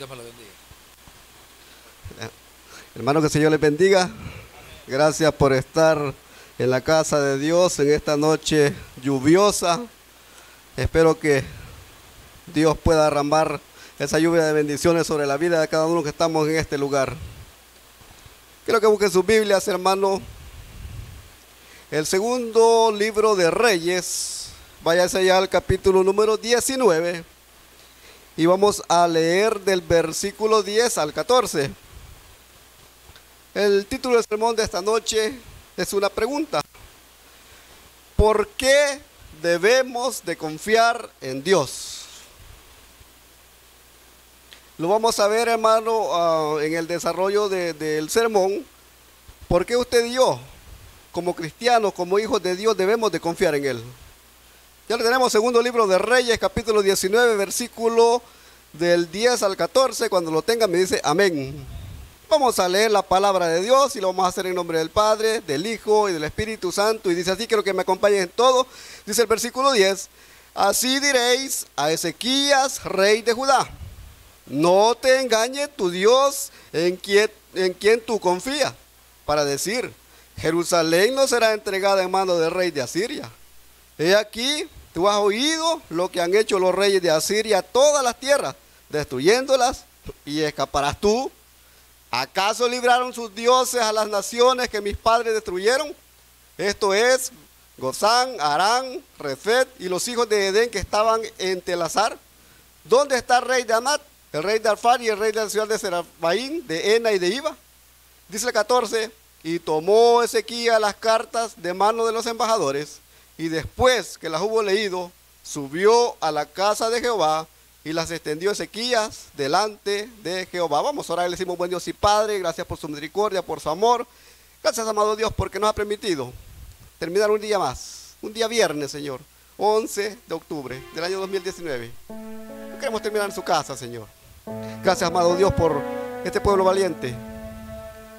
Eh, hermano, que el Señor les bendiga. Gracias por estar en la casa de Dios en esta noche lluviosa. Espero que Dios pueda derramar esa lluvia de bendiciones sobre la vida de cada uno que estamos en este lugar. Quiero que busquen sus Biblias, hermano. El segundo libro de Reyes, váyase ya al capítulo número 19 y vamos a leer del versículo 10 al 14. El título del sermón de esta noche es una pregunta. ¿Por qué debemos de confiar en Dios? Lo vamos a ver, hermano, ah, en el desarrollo del sermón. ¿Por qué usted y yo, como cristianos, como hijos de Dios, debemos de confiar en Él? Ya le tenemos, segundo libro de Reyes, capítulo 19, versículo del 10 al 14. Cuando lo tengan me dice amén. Vamos a leer la palabra de Dios y lo vamos a hacer en nombre del Padre, del Hijo y del Espíritu Santo. Y dice así, quiero que me acompañen en todo. Dice el versículo 10, así diréis a Ezequías, rey de Judá, no te engañe tu Dios en quien, tú confías, para decir, Jerusalén no será entregada en mano del rey de Asiria. He aquí, Tú has oído lo que han hecho los reyes de Asiria todas las tierras, destruyéndolas y escaparás tú. ¿Acaso libraron sus dioses a las naciones que mis padres destruyeron? Esto es Gozán, Arán, Refet y los hijos de Edén que estaban en Telazar. ¿Dónde está el rey de Amat, el rey de Alfar y el rey de la ciudad de Serafaín, de Ena y de Iba? Dice el 14, y tomó Ezequiel las cartas de mano de los embajadores y después que las hubo leído, subió a la casa de Jehová y las extendió Ezequías delante de Jehová. Vamos a orar, le decimos buen Dios y Padre, gracias por su misericordia, por su amor. Gracias, amado Dios, porque nos ha permitido terminar un día más, un día viernes, Señor, 11 de octubre del año 2019. No queremos terminar en su casa, Señor. Gracias, amado Dios, por este pueblo valiente,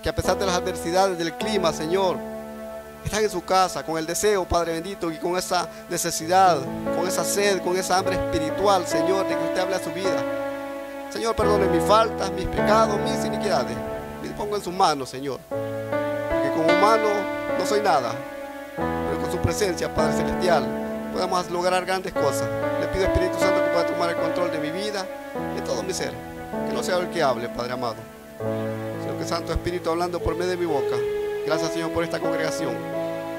que a pesar de las adversidades del clima, Señor, están en su casa con el deseo, Padre bendito, y con esa necesidad, con esa sed, con esa hambre espiritual, Señor, de que usted hable a su vida. Señor, perdone mis faltas, mis pecados, mis iniquidades. Me pongo en sus manos, Señor. Porque como humano no soy nada, pero con su presencia, Padre Celestial, podemos lograr grandes cosas. Le pido, Espíritu Santo, que pueda tomar el control de mi vida, y de todo mi ser. Que no sea el que hable, Padre amado, sino que Santo Espíritu hablando por medio de mi boca. Gracias, Señor, por esta congregación.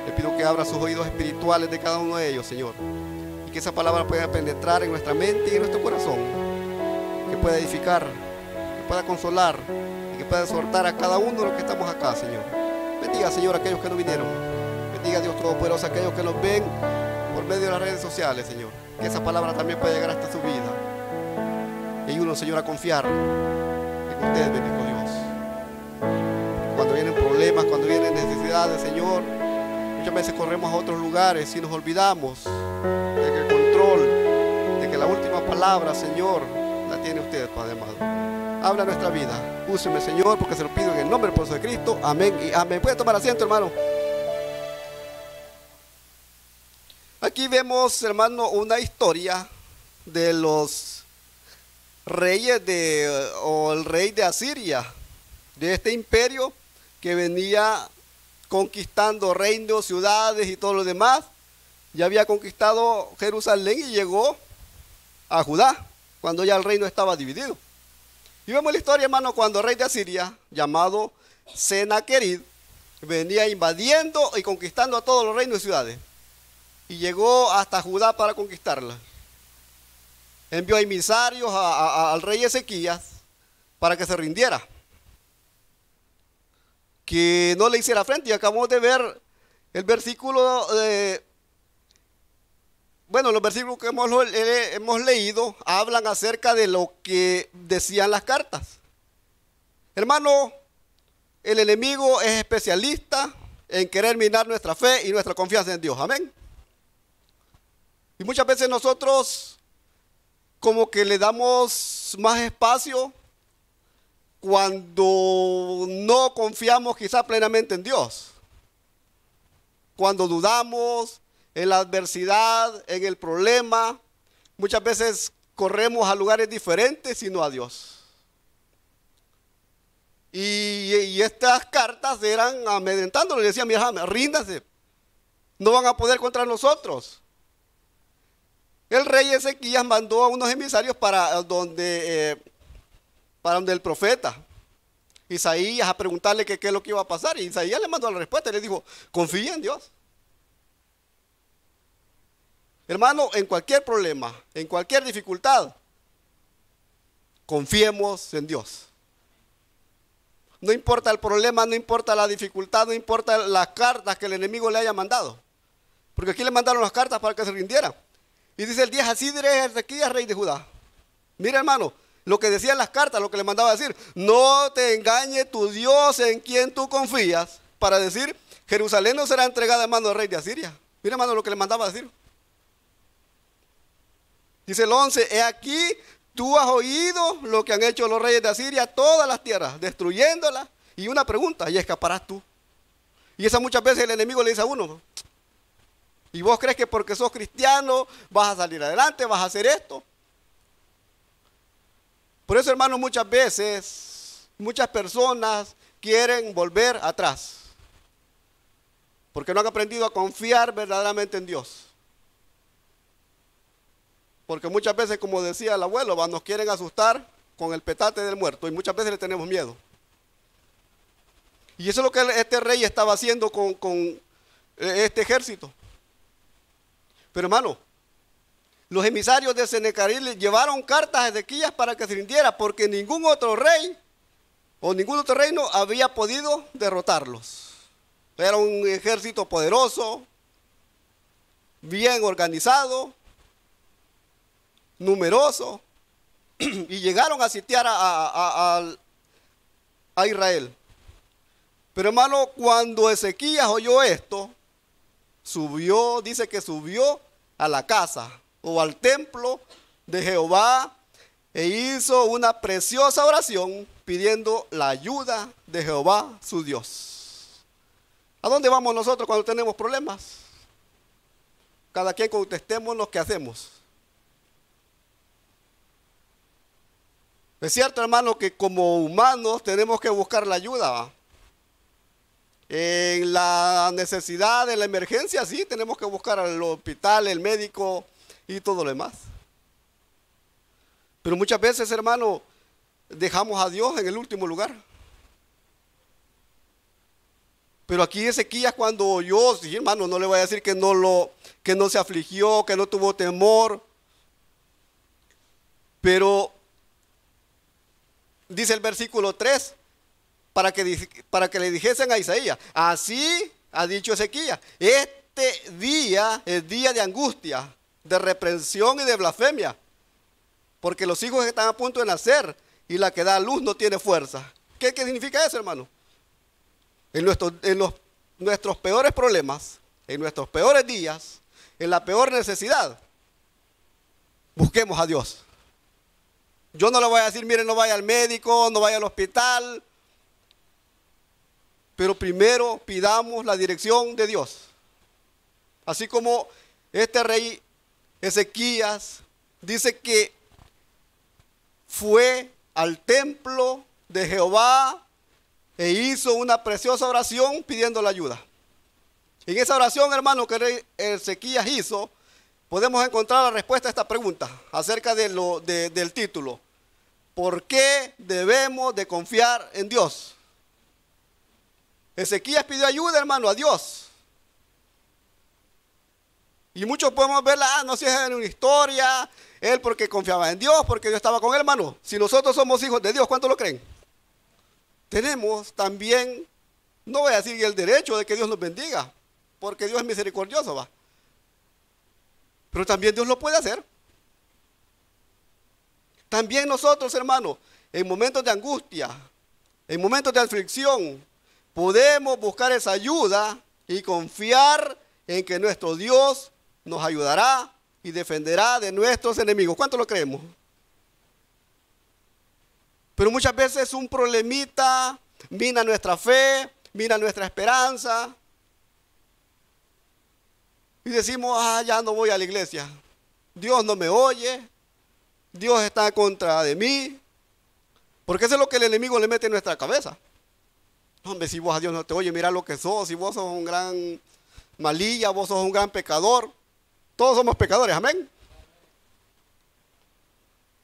Le pido que abra sus oídos espirituales de cada uno de ellos, Señor. Y que esa palabra pueda penetrar en nuestra mente y en nuestro corazón. Que pueda edificar, que pueda consolar y que pueda exhortar a cada uno de los que estamos acá, Señor. Bendiga, Señor, a aquellos que no vinieron. Bendiga, Dios Todopoderoso, a aquellos que nos ven por medio de las redes sociales, Señor. Que esa palabra también pueda llegar hasta su vida. Y uno, Señor, a confiar en usted, bendito de Señor. Muchas veces corremos a otros lugares y nos olvidamos de que el control, de que la última palabra, Señor, la tiene usted, Padre amado. Habla nuestra vida. Úseme, Señor, porque se lo pido en el nombre de Cristo. Amén y amén. Puede tomar asiento, hermano. Aquí vemos, hermano, una historia de los reyes de, o el rey de Asiria, de este imperio que venía conquistando reinos, ciudades y todo lo demás. Ya había conquistado Jerusalén y llegó a Judá, cuando ya el reino estaba dividido. Y vemos la historia, hermano, cuando el rey de Asiria, llamado Senaquerid, venía invadiendo y conquistando a todos los reinos y ciudades. Y llegó hasta Judá para conquistarla. Envió emisarios al rey Ezequías para que se rindiera que no le hiciera frente. Y acabamos de ver el versículo, eh, bueno, los versículos que hemos, hemos leído hablan acerca de lo que decían las cartas. Hermano, el enemigo es especialista en querer minar nuestra fe y nuestra confianza en Dios. Amén. Y muchas veces nosotros como que le damos más espacio cuando no confiamos quizá plenamente en Dios, cuando dudamos en la adversidad, en el problema, muchas veces corremos a lugares diferentes sino no a Dios. Y, estas cartas eran amedrentándolo, le decían, mira, ríndase. no van a poder contra nosotros. El rey Ezequías mandó a unos emisarios para donde... Eh, para donde el profeta Isaías a preguntarle qué es lo que iba a pasar. Y Isaías le mandó la respuesta y le dijo, confía en Dios. Hermano, en cualquier problema, en cualquier dificultad, confiemos en Dios. No importa el problema, no importa la dificultad, no importa las cartas que el enemigo le haya mandado. Porque aquí le mandaron las cartas para que se rindiera. Y dice el 10, así diré a rey de Judá. Mira hermano, lo que decían las cartas, lo que le mandaba a decir, no te engañe tu Dios en quien tú confías para decir, Jerusalén no será entregada en mano del rey de Asiria. Mira, hermano, lo que le mandaba a decir. Dice el 11, he aquí, tú has oído lo que han hecho los reyes de Asiria, todas las tierras, destruyéndolas. Y una pregunta, ¿y escaparás tú? Y esa muchas veces el enemigo le dice a uno, y vos crees que porque sos cristiano vas a salir adelante, vas a hacer esto. Por eso, hermano, muchas veces, muchas personas quieren volver atrás. Porque no han aprendido a confiar verdaderamente en Dios. Porque muchas veces, como decía el abuelo, nos quieren asustar con el petate del muerto y muchas veces le tenemos miedo. Y eso es lo que este rey estaba haciendo con, con eh, este ejército. Pero hermano, los emisarios de Senecaril llevaron cartas a Ezequías para que se rindiera, porque ningún otro rey o ningún otro reino había podido derrotarlos. Era un ejército poderoso, bien organizado, numeroso, y llegaron a sitiar a, Israel. Pero hermano, cuando Ezequías oyó esto, subió, dice que subió a la casa o al templo de Jehová e hizo una preciosa oración pidiendo la ayuda de Jehová su Dios. ¿A dónde vamos nosotros cuando tenemos problemas? Cada quien contestemos lo que hacemos. Es cierto, hermano, que como humanos tenemos que buscar la ayuda. En la necesidad, en la emergencia, sí, tenemos que buscar al hospital, el médico, y todo lo demás. Pero muchas veces, hermano, dejamos a Dios en el último lugar. Pero aquí Ezequías cuando oyó, sí, hermano, no le voy a decir que no lo que no se afligió, que no tuvo temor. Pero dice el versículo 3 para que, para que le dijesen a Isaías, así ha dicho Ezequías, este día es día de angustia, de reprensión y de blasfemia. Porque los hijos están a punto de nacer y la que da luz no tiene fuerza. ¿Qué, significa eso, hermano? En, en los, nuestros peores problemas, en nuestros peores días, en la peor necesidad, busquemos a Dios. Yo no le voy a decir, miren no vaya al médico, no vaya al hospital. Pero primero pidamos la dirección de Dios. Así como este rey Ezequías dice que fue al templo de Jehová e hizo una preciosa oración pidiendo la ayuda. En esa oración, hermano, que Ezequías hizo, podemos encontrar la respuesta a esta pregunta acerca del título. ¿Por qué debemos de confiar en Dios? Ezequías pidió ayuda, hermano, a Dios. Y muchos podemos verla, ah, no sé, si en una historia, él porque confiaba en Dios, porque Dios estaba con él, hermano. Si nosotros somos hijos de Dios, ¿cuánto lo creen? Tenemos también, no voy a decir el derecho de que Dios nos bendiga, porque Dios es misericordioso, va. Pero también Dios lo puede hacer. También nosotros, hermano, en momentos de angustia, en momentos de aflicción, podemos buscar esa ayuda y confiar en que nuestro Dios nos ayudará y defenderá de nuestros enemigos. ¿Cuánto lo creemos? Pero muchas veces un problemita mina nuestra fe, mina nuestra esperanza. Y decimos, ah, ya no voy a la iglesia. Dios no me oye. Dios está contra de mí. Porque eso es lo que el enemigo le mete en nuestra cabeza. Hombre, si vos a Dios no te oye, mira lo que sos. Si vos sos un gran malilla, vos sos un gran pecador. Todos somos pecadores, amén.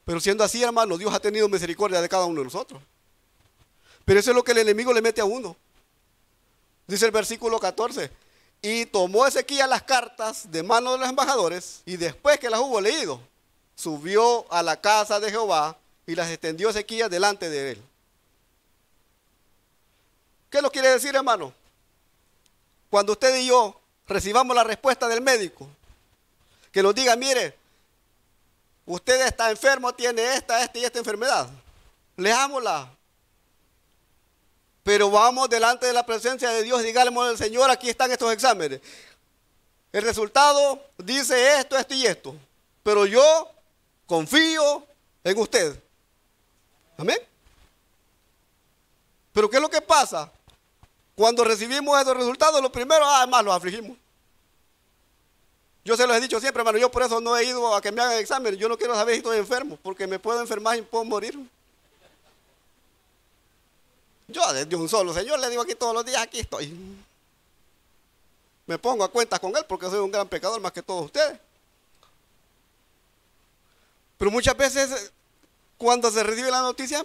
Pero siendo así, hermano, Dios ha tenido misericordia de cada uno de nosotros. Pero eso es lo que el enemigo le mete a uno. Dice el versículo 14. Y tomó Ezequiel las cartas de mano de los embajadores y después que las hubo leído, subió a la casa de Jehová y las extendió Ezequiel delante de él. ¿Qué nos quiere decir, hermano? Cuando usted y yo recibamos la respuesta del médico, que nos diga, mire, usted está enfermo, tiene esta, esta y esta enfermedad. Leámosla. Pero vamos delante de la presencia de Dios y digámosle al Señor, aquí están estos exámenes. El resultado dice esto, esto y esto. Pero yo confío en usted. Amén. Pero ¿qué es lo que pasa? Cuando recibimos esos resultados, lo primero, además ah, los afligimos. Yo se los he dicho siempre, hermano, yo por eso no he ido a que me hagan examen. Yo no quiero saber si estoy enfermo, porque me puedo enfermar y puedo morir. Yo de un solo Señor le digo aquí todos los días, aquí estoy. Me pongo a cuentas con Él porque soy un gran pecador más que todos ustedes. Pero muchas veces cuando se recibe la noticia,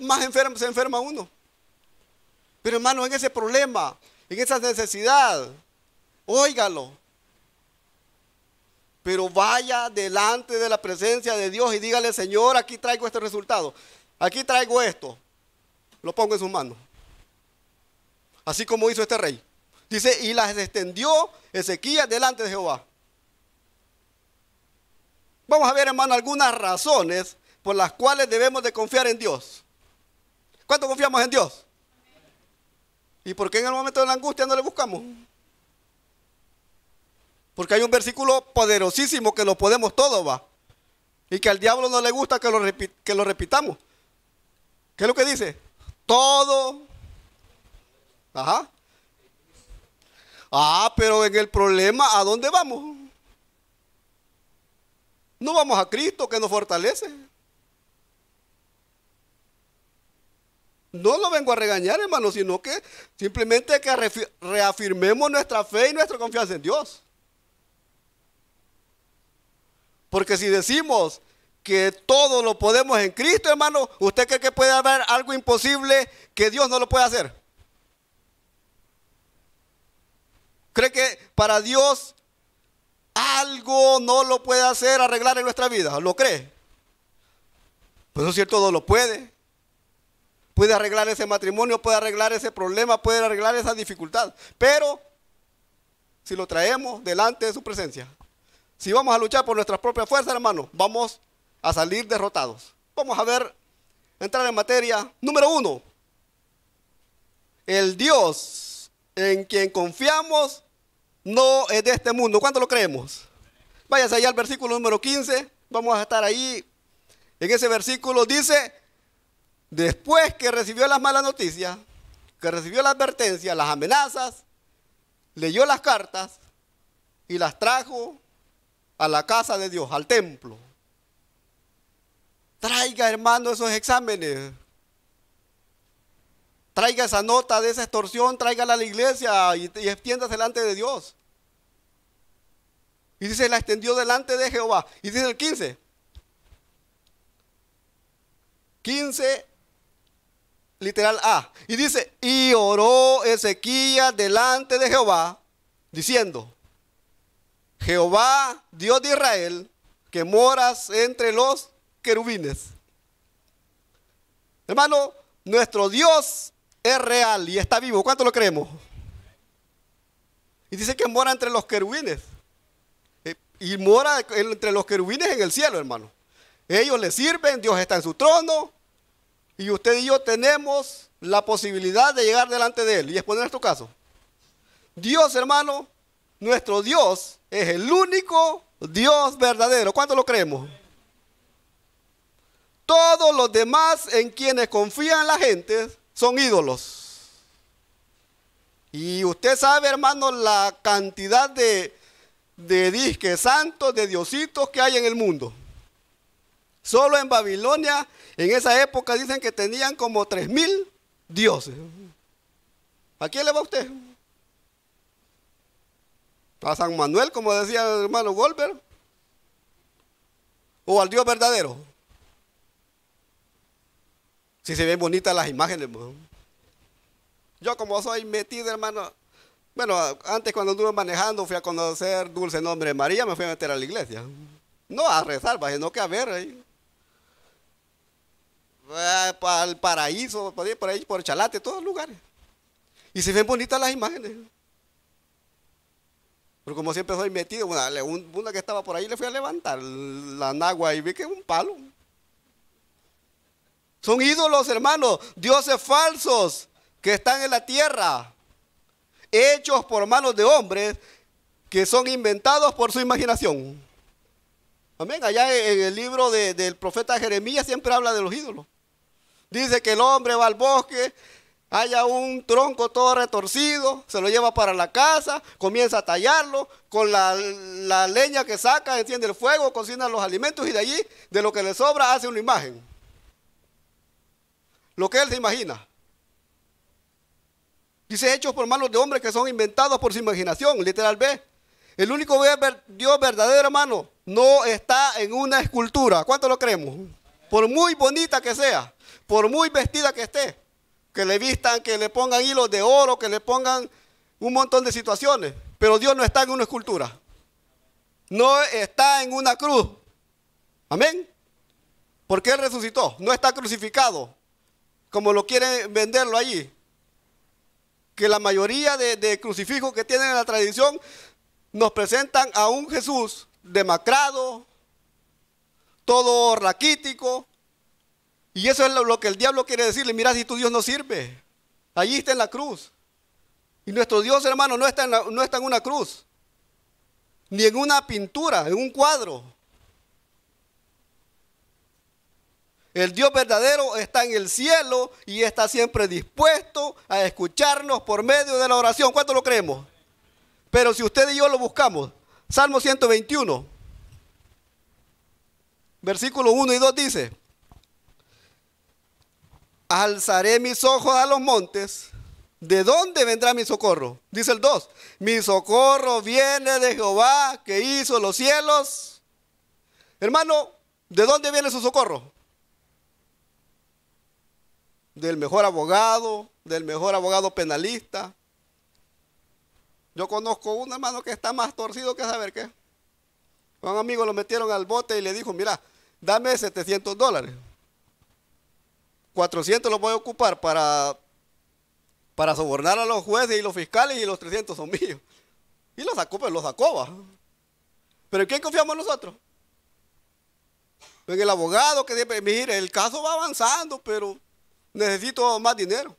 más enfermo se enferma uno. Pero hermano, en ese problema, en esa necesidad, óigalo, pero vaya delante de la presencia de Dios y dígale, Señor, aquí traigo este resultado, aquí traigo esto, lo pongo en sus manos. Así como hizo este rey. Dice, y las extendió Ezequías delante de Jehová. Vamos a ver, hermano, algunas razones por las cuales debemos de confiar en Dios. ¿Cuánto confiamos en Dios? ¿Y por qué en el momento de la angustia no le buscamos? Porque hay un versículo poderosísimo que lo podemos todo, va. Y que al diablo no le gusta que lo, que lo repitamos. ¿Qué es lo que dice? Todo. Ajá. Ah, pero en el problema, ¿a dónde vamos? No vamos a Cristo que nos fortalece. No lo vengo a regañar, hermano, sino que simplemente que reafirmemos nuestra fe y nuestra confianza en Dios. Porque si decimos que todo lo podemos en Cristo, hermano, ¿usted cree que puede haber algo imposible que Dios no lo puede hacer? ¿Cree que para Dios algo no lo puede hacer arreglar en nuestra vida? ¿Lo cree? Pues no es cierto, todo lo puede. Puede arreglar ese matrimonio, puede arreglar ese problema, puede arreglar esa dificultad. Pero si lo traemos delante de su presencia, si vamos a luchar por nuestras propias fuerzas, hermanos, vamos a salir derrotados. Vamos a ver, entrar en materia. Número uno, el Dios en quien confiamos no es de este mundo. ¿Cuánto lo creemos? Váyase allá al versículo número 15. Vamos a estar ahí. En ese versículo dice, después que recibió las malas noticias, que recibió la advertencia, las amenazas, leyó las cartas y las trajo a la casa de Dios, al templo. Traiga, hermano, esos exámenes. Traiga esa nota de esa extorsión, tráigala a la iglesia y, extienda delante de Dios. Y dice, la extendió delante de Jehová. Y dice el 15. 15, literal A. Y dice, y oró Ezequiel delante de Jehová, diciendo, Jehová, Dios de Israel, que moras entre los querubines. Hermano, nuestro Dios es real y está vivo. ¿Cuánto lo creemos? Y dice que mora entre los querubines. Eh, y mora entre los querubines en el cielo, hermano. Ellos le sirven, Dios está en su trono. Y usted y yo tenemos la posibilidad de llegar delante de Él y exponer nuestro caso. Dios, hermano, nuestro Dios es el único Dios verdadero. ¿Cuánto lo creemos? Todos los demás en quienes confían la gente son ídolos. Y usted sabe, hermano, la cantidad de, de disques santos, de diositos que hay en el mundo. Solo en Babilonia, en esa época, dicen que tenían como 3.000 dioses. ¿A quién le va usted? A San Manuel, como decía el hermano Wolver. O al Dios verdadero. Si se ven bonitas las imágenes. Yo como soy metido, hermano. Bueno, antes cuando anduve manejando fui a conocer Dulce Nombre María, me fui a meter a la iglesia. No a rezar, sino que a ver ahí. Eh, para el paraíso, por por ahí, por Chalate, todos los lugares. Y se ven bonitas las imágenes. Pero como siempre soy metido, una, que estaba por ahí le fui a levantar la nagua y vi que es un palo. Son ídolos, hermanos, dioses falsos que están en la tierra, hechos por manos de hombres que son inventados por su imaginación. Amén. Allá en el libro del profeta Jeremías siempre habla de los ídolos. Dice que el hombre va al bosque, haya un tronco todo retorcido, se lo lleva para la casa, comienza a tallarlo, con la, leña que saca, enciende el fuego, cocina los alimentos y de allí, de lo que le sobra, hace una imagen. Lo que él se imagina. Dice hechos por manos de hombres que son inventados por su imaginación, literal B. El único Dios verdadero, hermano, no está en una escultura. ¿Cuánto lo creemos? Por muy bonita que sea, por muy vestida que esté que le vistan, que le pongan hilos de oro, que le pongan un montón de situaciones. Pero Dios no está en una escultura. No está en una cruz. Amén. Porque Él resucitó. No está crucificado. Como lo quieren venderlo allí. Que la mayoría de, crucifijos que tienen en la tradición nos presentan a un Jesús demacrado, todo raquítico, y eso es lo que el diablo quiere decirle, mira si tu Dios no sirve, allí está en la cruz. Y nuestro Dios, hermano, no está en, no está en una cruz, ni en una pintura, en un cuadro. El Dios verdadero está en el cielo y está siempre dispuesto a escucharnos por medio de la oración. ¿Cuánto lo creemos? Pero si usted y yo lo buscamos, Salmo 121, versículo 1 y 2 dice, Alzaré mis ojos a los montes. ¿De dónde vendrá mi socorro? Dice el 2. Mi socorro viene de Jehová que hizo los cielos. Hermano, ¿de dónde viene su socorro? Del mejor abogado, del mejor abogado penalista. Yo conozco un hermano que está más torcido que saber qué. Un amigo lo metieron al bote y le dijo, mira, dame 700 dólares. 400 los voy a ocupar para, para sobornar a los jueces y los fiscales y los 300 son míos. Y los sacó, pero pues, los sacó, ¿Pero en quién confiamos nosotros? En el abogado que dice, mire, el caso va avanzando, pero necesito más dinero.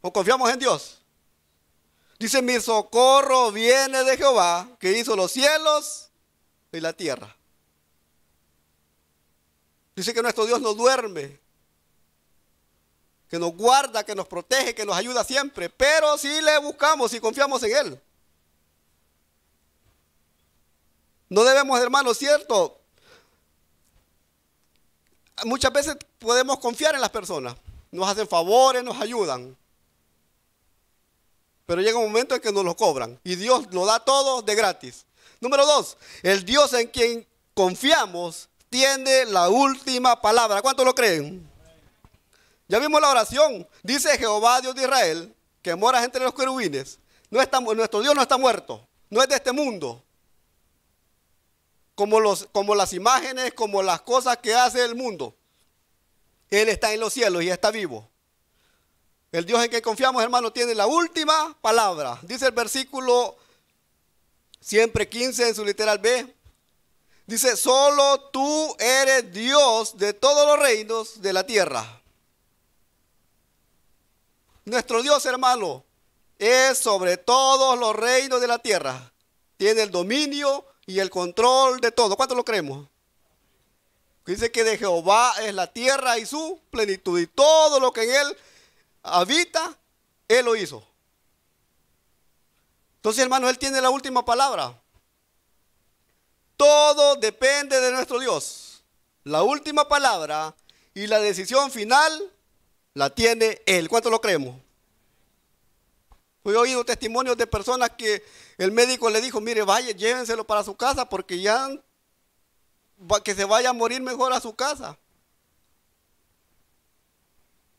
¿O confiamos en Dios? Dice, mi socorro viene de Jehová, que hizo los cielos y la tierra. Dice que nuestro Dios no duerme, que nos guarda, que nos protege, que nos ayuda siempre, pero si le buscamos y confiamos en Él. No debemos, hermanos, cierto. Muchas veces podemos confiar en las personas, nos hacen favores, nos ayudan. Pero llega un momento en que nos lo cobran y Dios lo da todo de gratis. Número dos, el Dios en quien confiamos tiene la última palabra. ¿Cuántos lo creen? Ya vimos la oración. Dice Jehová, Dios de Israel, que mora entre los querubines. No nuestro Dios no está muerto. No es de este mundo. Como, los, como las imágenes, como las cosas que hace el mundo. Él está en los cielos y está vivo. El Dios en que confiamos, hermano, tiene la última palabra. Dice el versículo siempre 15 en su literal B. Dice, solo tú eres Dios de todos los reinos de la tierra. Nuestro Dios, hermano, es sobre todos los reinos de la tierra. Tiene el dominio y el control de todo. ¿Cuánto lo creemos? Dice que de Jehová es la tierra y su plenitud. Y todo lo que en él habita, él lo hizo. Entonces, hermano, él tiene la última palabra. Todo depende de nuestro Dios. La última palabra y la decisión final la tiene Él. ¿Cuánto lo creemos? Yo he oído testimonios de personas que el médico le dijo, mire, vaya, llévenselo para su casa porque ya que se vaya a morir mejor a su casa.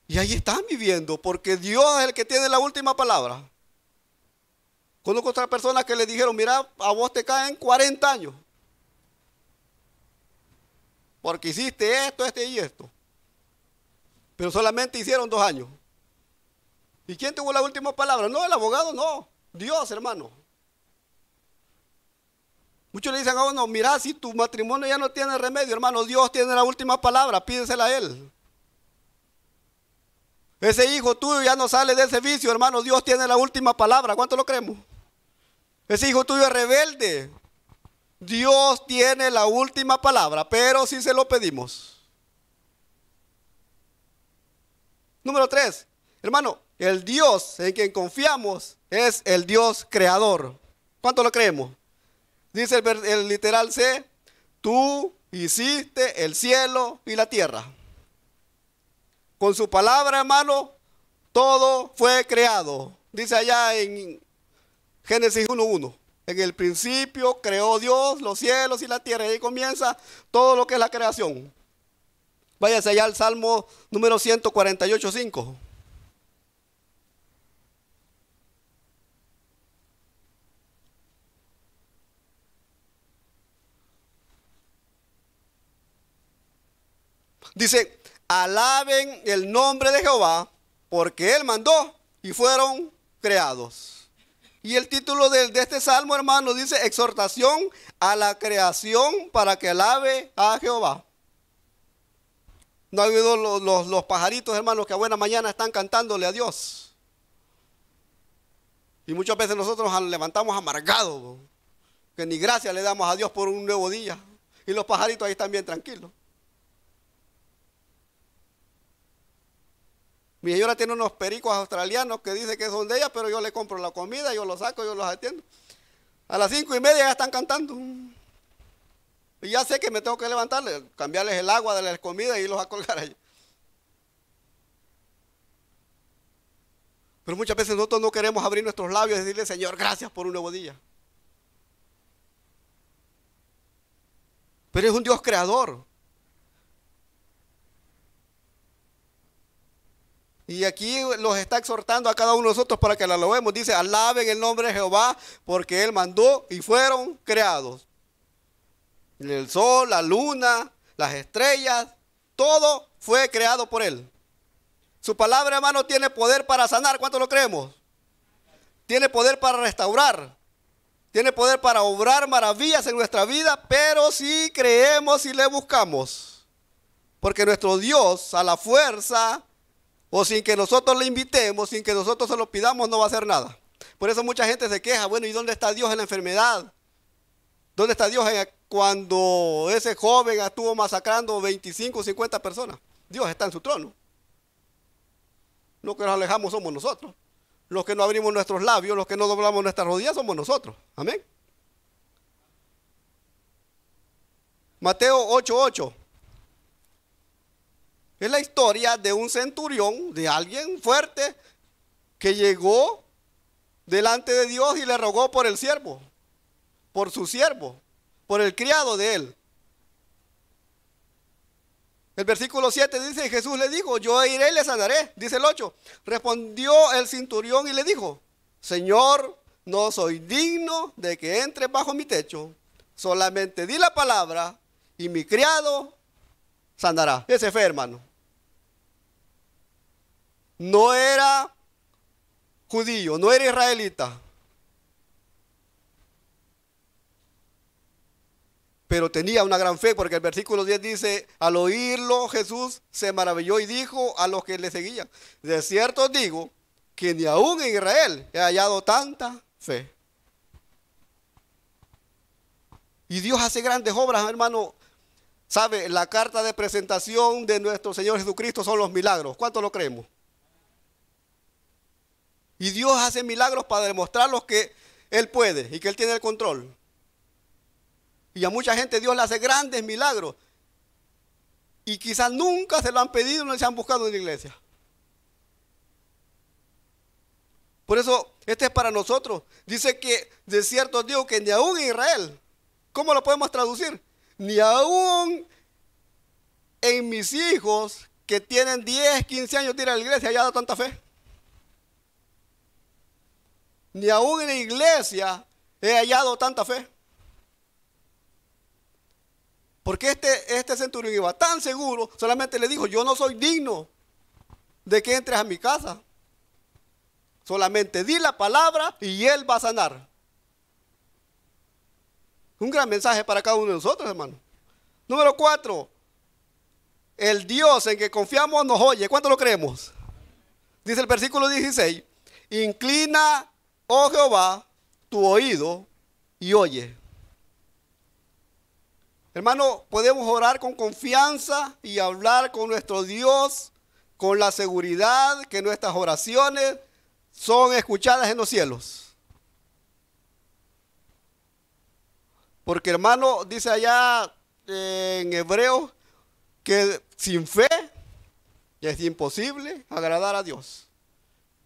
Y ahí están viviendo, porque Dios es el que tiene la última palabra. Conozco otras personas que le dijeron, mira, a vos te caen 40 años. Porque hiciste esto, este y esto pero solamente hicieron dos años. ¿Y quién tuvo la última palabra? No, el abogado, no. Dios, hermano. Muchos le dicen a uno, mira, si tu matrimonio ya no tiene remedio, hermano, Dios tiene la última palabra, pídesela a Él. Ese hijo tuyo ya no sale de ese vicio, hermano, Dios tiene la última palabra, ¿cuánto lo creemos? Ese hijo tuyo es rebelde, Dios tiene la última palabra, pero si se lo pedimos. Número tres, hermano, el Dios en quien confiamos es el Dios creador. ¿Cuánto lo creemos? Dice el, literal C, tú hiciste el cielo y la tierra. Con su palabra, hermano, todo fue creado. Dice allá en Génesis 1.1. En el principio creó Dios los cielos y la tierra. Y ahí comienza todo lo que es la creación. Váyase allá al Salmo número 148, 5. Dice, alaben el nombre de Jehová, porque Él mandó y fueron creados. Y el título de, de, este salmo, hermano, dice exhortación a la creación para que alabe a Jehová. No ha oído los, los, los pajaritos, hermanos, que a buena mañana están cantándole a Dios. Y muchas veces nosotros nos levantamos amargados, que ni gracias le damos a Dios por un nuevo día. Y los pajaritos ahí están bien tranquilos. Mi señora tiene unos pericos australianos que dice que son de ella, pero yo le compro la comida, yo los saco, yo los atiendo. A las cinco y media ya están cantando. Y ya sé que me tengo que levantar, cambiarles el agua de la comida y irlos a colgar allí. Pero muchas veces nosotros no queremos abrir nuestros labios y decirle, Señor, gracias por un nuevo Pero es un Dios creador. Y aquí los está exhortando a cada uno de nosotros para que la lo vemos. Dice, alaben el nombre de Jehová porque Él mandó y fueron creados. El sol, la luna, las estrellas, todo fue creado por Él. Su palabra, hermano, tiene poder para sanar. ¿Cuánto lo creemos? Tiene poder para restaurar. Tiene poder para obrar maravillas en nuestra vida, pero si sí creemos y le buscamos. Porque nuestro Dios a la fuerza o sin que nosotros le invitemos, sin que nosotros se lo pidamos, no va a hacer nada. Por eso mucha gente se queja, bueno, ¿y dónde está Dios en la enfermedad? ¿Dónde está Dios en, cuando ese joven estuvo masacrando 25 o 50 personas. Dios está en su trono. Los que nos alejamos somos nosotros. Los que no abrimos nuestros labios, los que no doblamos nuestras rodillas somos nosotros. Amén. Mateo 8:8. Es la historia de un centurión, de alguien fuerte, que llegó delante de Dios y le rogó por el siervo, por su siervo por el criado de él. El versículo 7 dice, Jesús le dijo, yo iré y le sanaré. Dice el 8, respondió el cinturión y le dijo, Señor, no soy digno de que entre bajo mi techo, solamente di la palabra y mi criado sanará. Ese fue, hermano. No era judío, no era israelita. pero tenía una gran fe, porque el versículo 10 dice, al oírlo Jesús se maravilló y dijo a los que le seguían, de cierto digo que ni aún en Israel he hallado tanta fe. Y Dios hace grandes obras, hermano. ¿Sabe? La carta de presentación de nuestro Señor Jesucristo son los milagros. ¿Cuánto lo creemos? Y Dios hace milagros para demostrarlos que Él puede y que Él tiene el control. Y a mucha gente Dios le hace grandes milagros. Y quizás nunca se lo han pedido, no se han buscado en la iglesia. Por eso, este es para nosotros. Dice que de cierto Dios que ni aún en Israel, ¿cómo lo podemos traducir? Ni aún en mis hijos que tienen 10, 15 años de ir a la iglesia, ya tanta fe. Ni aún en la iglesia he hallado tanta fe. Porque este, este centurión iba tan seguro, solamente le dijo, yo no soy digno de que entres a mi casa. Solamente di la palabra y él va a sanar. Un gran mensaje para cada uno de nosotros, hermano. Número cuatro, el Dios en que confiamos nos oye. ¿Cuánto lo creemos? Dice el versículo 16, inclina, oh Jehová, tu oído y oye. Hermano, podemos orar con confianza y hablar con nuestro Dios con la seguridad que nuestras oraciones son escuchadas en los cielos. Porque hermano, dice allá eh, en hebreo que sin fe es imposible agradar a Dios.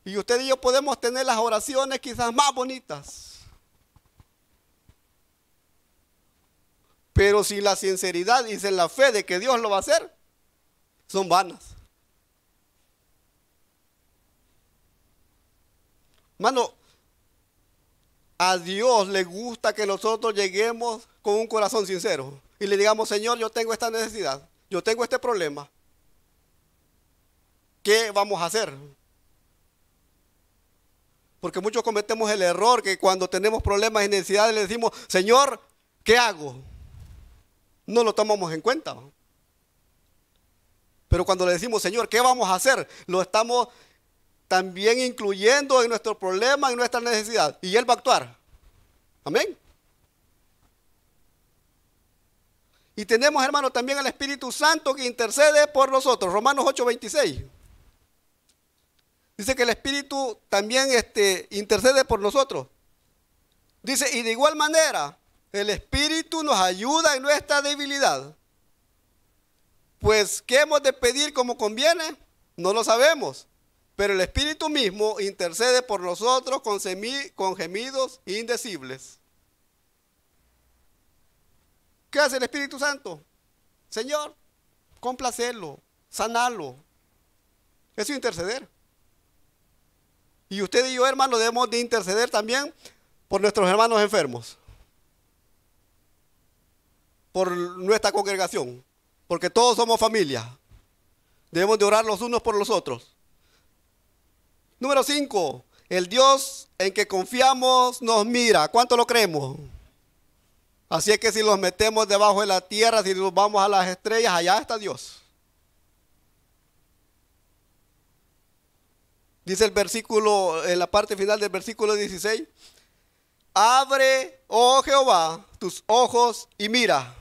Y usted y yo podemos tener las oraciones quizás más bonitas, Pero si la sinceridad y la fe de que Dios lo va a hacer, son vanas. Mano, a Dios le gusta que nosotros lleguemos con un corazón sincero y le digamos, Señor, yo tengo esta necesidad, yo tengo este problema. ¿Qué vamos a hacer? Porque muchos cometemos el error que cuando tenemos problemas y necesidades le decimos, Señor, ¿qué hago? no lo tomamos en cuenta. Pero cuando le decimos, Señor, ¿qué vamos a hacer? Lo estamos también incluyendo en nuestro problema, en nuestra necesidad. Y Él va a actuar. Amén. Y tenemos, hermano, también al Espíritu Santo que intercede por nosotros. Romanos 8:26. Dice que el Espíritu también este, intercede por nosotros. Dice, y de igual manera, el Espíritu nos ayuda en nuestra debilidad. Pues, ¿qué hemos de pedir como conviene? No lo sabemos. Pero el Espíritu mismo intercede por nosotros con, gemidos indecibles. ¿Qué hace el Espíritu Santo? Señor, complacerlo, sanarlo. Eso es interceder. Y usted y yo, hermano, debemos de interceder también por nuestros hermanos enfermos por nuestra congregación, porque todos somos familia. Debemos de orar los unos por los otros. Número 5. El Dios en que confiamos nos mira. ¿Cuánto lo creemos? Así es que si los metemos debajo de la tierra, si nos vamos a las estrellas, allá está Dios. Dice el versículo, en la parte final del versículo 16, abre, oh Jehová, tus ojos y mira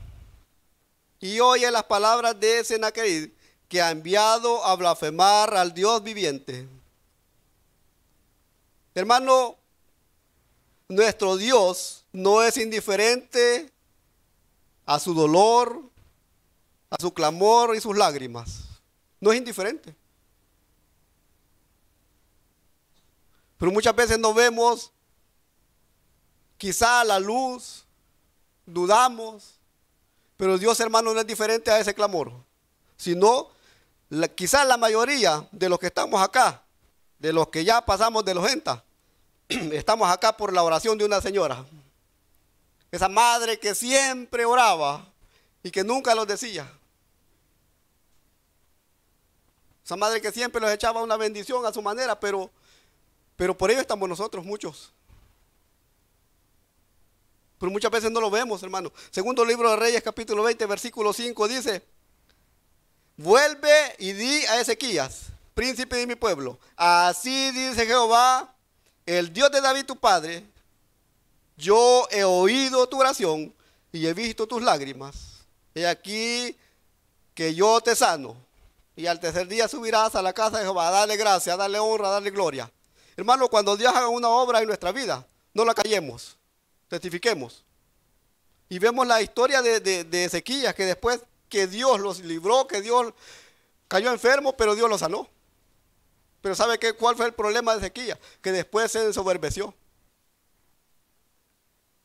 y oye las palabras de Senaquerib, que ha enviado a blasfemar al Dios viviente. Hermano, nuestro Dios no es indiferente a su dolor, a su clamor y sus lágrimas. No es indiferente. Pero muchas veces no vemos quizá la luz, dudamos, pero Dios, hermano, no es diferente a ese clamor. Sino, quizás la mayoría de los que estamos acá, de los que ya pasamos de los 80, estamos acá por la oración de una señora. Esa madre que siempre oraba y que nunca los decía. Esa madre que siempre los echaba una bendición a su manera, pero, pero por ello estamos nosotros muchos pero muchas veces no lo vemos, hermano. Segundo libro de Reyes, capítulo 20, versículo 5 dice, vuelve y di a Ezequías, príncipe de mi pueblo, así dice Jehová, el Dios de David tu padre, yo he oído tu oración y he visto tus lágrimas. He aquí que yo te sano. Y al tercer día subirás a la casa de Jehová, darle gracia, darle honra, darle gloria. Hermano, cuando Dios haga una obra en nuestra vida, no la callemos. Testifiquemos. Y vemos la historia de, de, Ezequías, que después que Dios los libró, que Dios cayó enfermo, pero Dios los sanó. Pero ¿sabe qué, cuál fue el problema de Ezequías? Que después se ensoberbeció.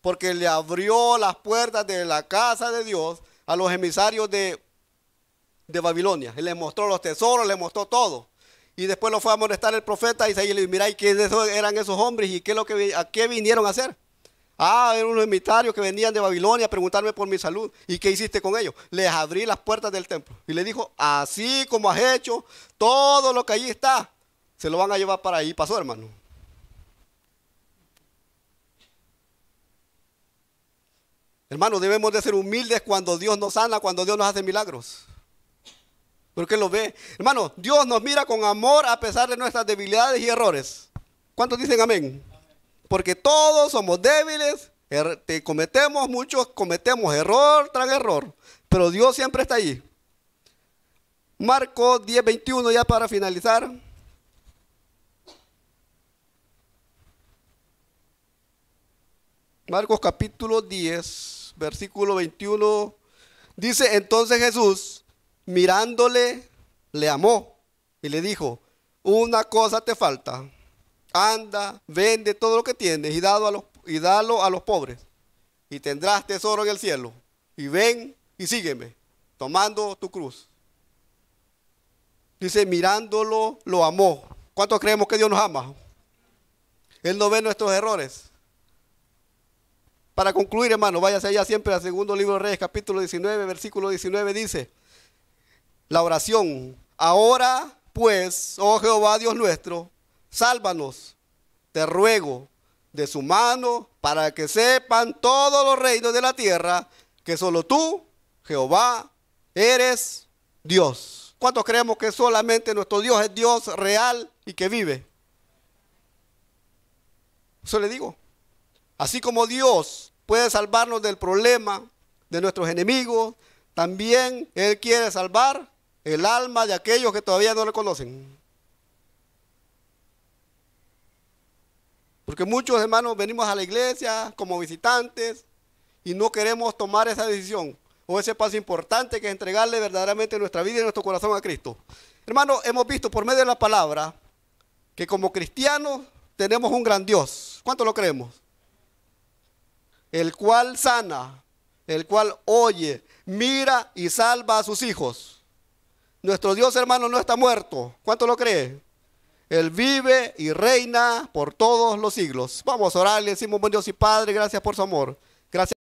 Porque le abrió las puertas de la casa de Dios a los emisarios de, de Babilonia. y mostró los tesoros, le mostró todo. Y después lo fue a molestar el profeta Isaías y le dijo, Mira, ¿y qué eran esos hombres? ¿Y qué lo que, a qué vinieron a hacer? Ah, eran unos emitarios que venían de Babilonia a preguntarme por mi salud. ¿Y qué hiciste con ellos? Les abrí las puertas del templo. Y le dijo, así como has hecho, todo lo que allí está, se lo van a llevar para ahí. Pasó, hermano. Hermano, debemos de ser humildes cuando Dios nos sana, cuando Dios nos hace milagros. Porque Él lo ve. Hermano, Dios nos mira con amor a pesar de nuestras debilidades y errores. ¿Cuántos dicen amén? porque todos somos débiles, er, cometemos muchos, cometemos error tras error, pero Dios siempre está allí. Marcos 10, 21, ya para finalizar. Marcos capítulo 10, versículo 21, dice, entonces Jesús, mirándole, le amó y le dijo, una cosa te falta anda, vende todo lo que tienes y, dalo a los pobres. Y tendrás tesoro en el cielo. Y ven y sígueme, tomando tu cruz. Dice, mirándolo, lo amó. ¿Cuántos creemos que Dios nos ama? Él no ve nuestros errores. Para concluir, hermano, váyase allá siempre al segundo libro de Reyes, capítulo 19, versículo 19 dice, la oración, ahora pues, oh Jehová Dios nuestro, sálvanos, te ruego, de su mano, para que sepan todos los reinos de la tierra que solo tú, Jehová, eres Dios. ¿Cuántos creemos que solamente nuestro Dios es Dios real y que vive? Eso le digo. Así como Dios puede salvarnos del problema de nuestros enemigos, también Él quiere salvar el alma de aquellos que todavía no lo conocen. Porque muchos hermanos venimos a la iglesia como visitantes y no queremos tomar esa decisión o ese paso importante que es entregarle verdaderamente nuestra vida y nuestro corazón a Cristo. Hermanos, hemos visto por medio de la palabra que como cristianos tenemos un gran Dios. ¿Cuánto lo creemos? El cual sana, el cual oye, mira y salva a sus hijos. Nuestro Dios hermano no está muerto. ¿Cuánto lo cree? Él vive y reina por todos los siglos. Vamos a orarle, decimos, buen Dios y Padre, gracias por su amor. Gracias.